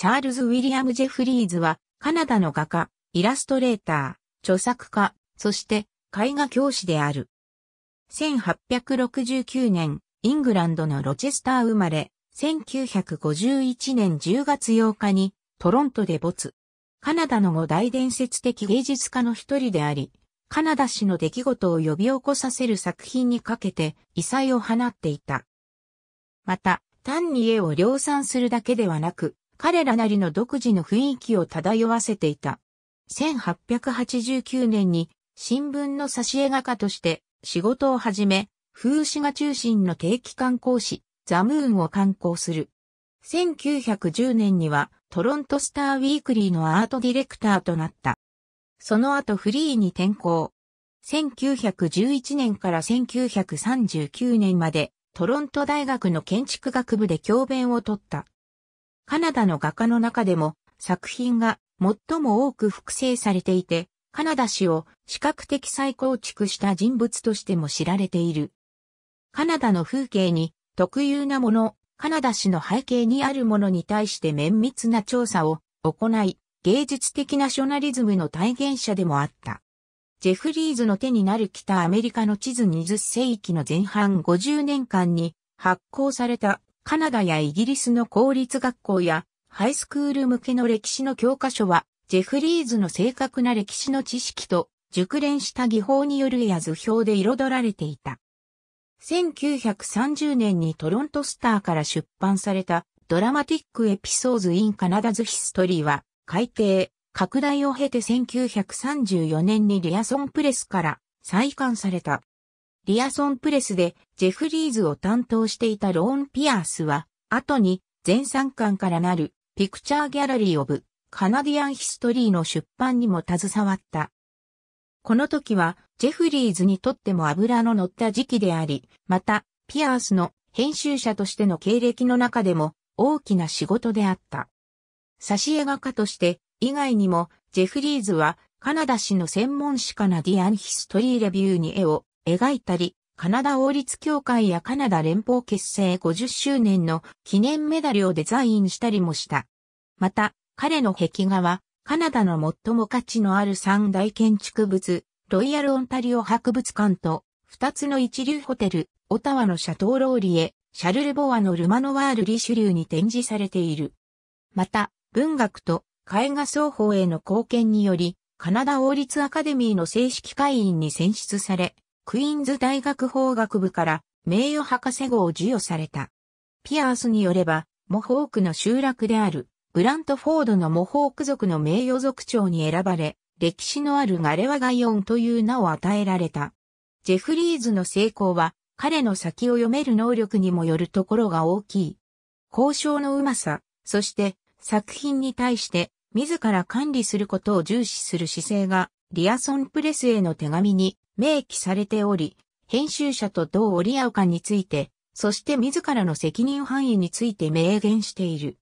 チャールズ・ウィリアム・ジェフリーズは、カナダの画家、イラストレーター、著作家、そして絵画教師である。1869年、イングランドのロチェスター生まれ、1951年10月8日にトロントで没。カナダの五大伝説的芸術家の一人であり、カナダ史の出来事を呼び起こさせる作品にかけて異彩を放っていた。また、単に絵を量産するだけではなく、彼らなりの独自の雰囲気を漂わせていた。1889年に新聞の挿絵画家として仕事を始め、風刺画中心の定期観光誌、ザムーンを観光する。1910年にはトロントスターウィークリーのアートディレクターとなった。その後フリーに転向。1911年から1939年までトロント大学の建築学部で教鞭を取った。カナダの画家の中でも作品が最も多く複製されていて、カナダ史を視覚的再構築した人物としても知られている。カナダの風景に特有なもの、カナダ史の背景にあるものに対して綿密な調査を行い、芸術的ナショナリズムの体現者でもあった。ジェフリーズの手になる北アメリカの地図20世紀の前半50年間に発行されたカナダやイギリスの公立学校やハイスクール向けの歴史の教科書は、ジェフリーズの正確な歴史の知識と熟練した技法によるや図表で彩られていた。1930年にトロントスターから出版されたドラマティックエピソーズ・イン・カナダズ・ヒストリーは、改訂、拡大を経て1934年にリアソンプレスから再刊された。リアソンプレスでジェフリーズを担当していたローン・ピアースは、後に全三巻からなるピクチャーギャラリー・オブ・カナディアン・ヒストリーの出版にも携わった。この時は、ジェフリーズにとっても油の乗った時期であり、また、ピアースの編集者としての経歴の中でも大きな仕事であった。挿絵画家として、以外にも、ジェフリーズは、カナダ市の専門誌カナディアンヒストリーレビューに絵を描いたり、カナダ王立協会やカナダ連邦結成50周年の記念メダルをデザインしたりもした。また、彼の壁画は、カナダの最も価値のある三大建築物、ロイヤルオンタリオ博物館と、二つの一流ホテル、オタワのシャトーローリエ、シャルル・ボアのルマノワール・リシュリューに展示されている。また、文学と絵画双方への貢献により、カナダ王立アカデミーの正式会員に選出され、クイーンズ大学法学部から名誉博士号を授与された。ピアースによれば、モホークの集落である、ブラントフォードのモホーク族の名誉族長に選ばれ、歴史のあるガレワガイオンという名を与えられた。ジェフリーズの成功は、彼の先を読める能力にもよるところが大きい。交渉のうまさ、そして作品に対して自ら管理することを重視する姿勢がリアソンプレスへの手紙に明記されており、編集者とどう折り合うかについて、そして自らの責任範囲について明言している。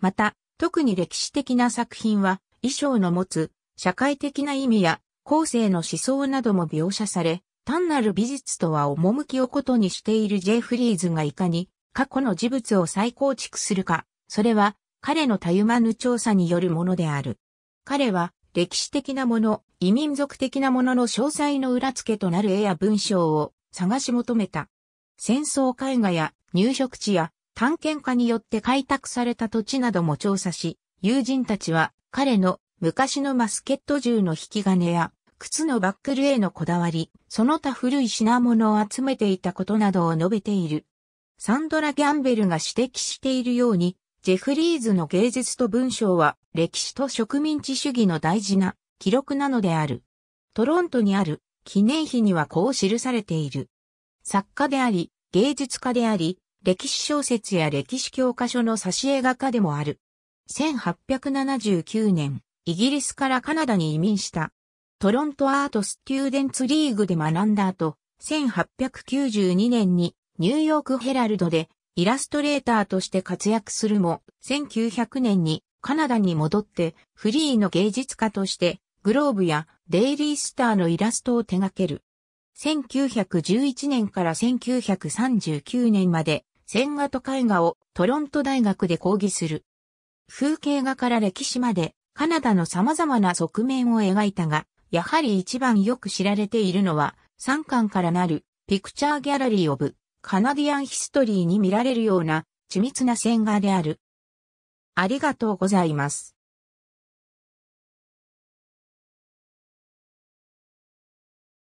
また、特に歴史的な作品は、衣装の持つ社会的な意味や後世の思想なども描写され、単なる美術とは趣をことにしているジェフリーズがいかに過去の事物を再構築するか、それは彼のたゆまぬ調査によるものである。彼は歴史的なもの、異民族的なものの詳細の裏付けとなる絵や文章を探し求めた。戦争絵画や入植地や探検家によって開拓された土地なども調査し、友人たちは彼の昔のマスケット銃の引き金や靴のバックルへのこだわり、その他古い品物を集めていたことなどを述べている。サンドラ・ギャンベルが指摘しているように、ジェフリーズの芸術と文章は歴史と植民地主義の大事な記録なのである。トロントにある記念碑にはこう記されている。作家であり、芸術家であり、歴史小説や歴史教科書の挿絵画家でもある。1879年、イギリスからカナダに移民した。トロントアートスチューデンツリーグで学んだ後、1892年にニューヨークヘラルドでイラストレーターとして活躍するも、1900年にカナダに戻ってフリーの芸術家としてグローブやデイリースターのイラストを手掛ける。1911年から1939年まで線画と絵画をトロント大学で講義する。風景画から歴史までカナダの様々な側面を描いたが、やはり一番よく知られているのは3巻からなるピクチャーギャラリーオブカナディアンヒストリーに見られるような緻密な線画である。ありがとうございます。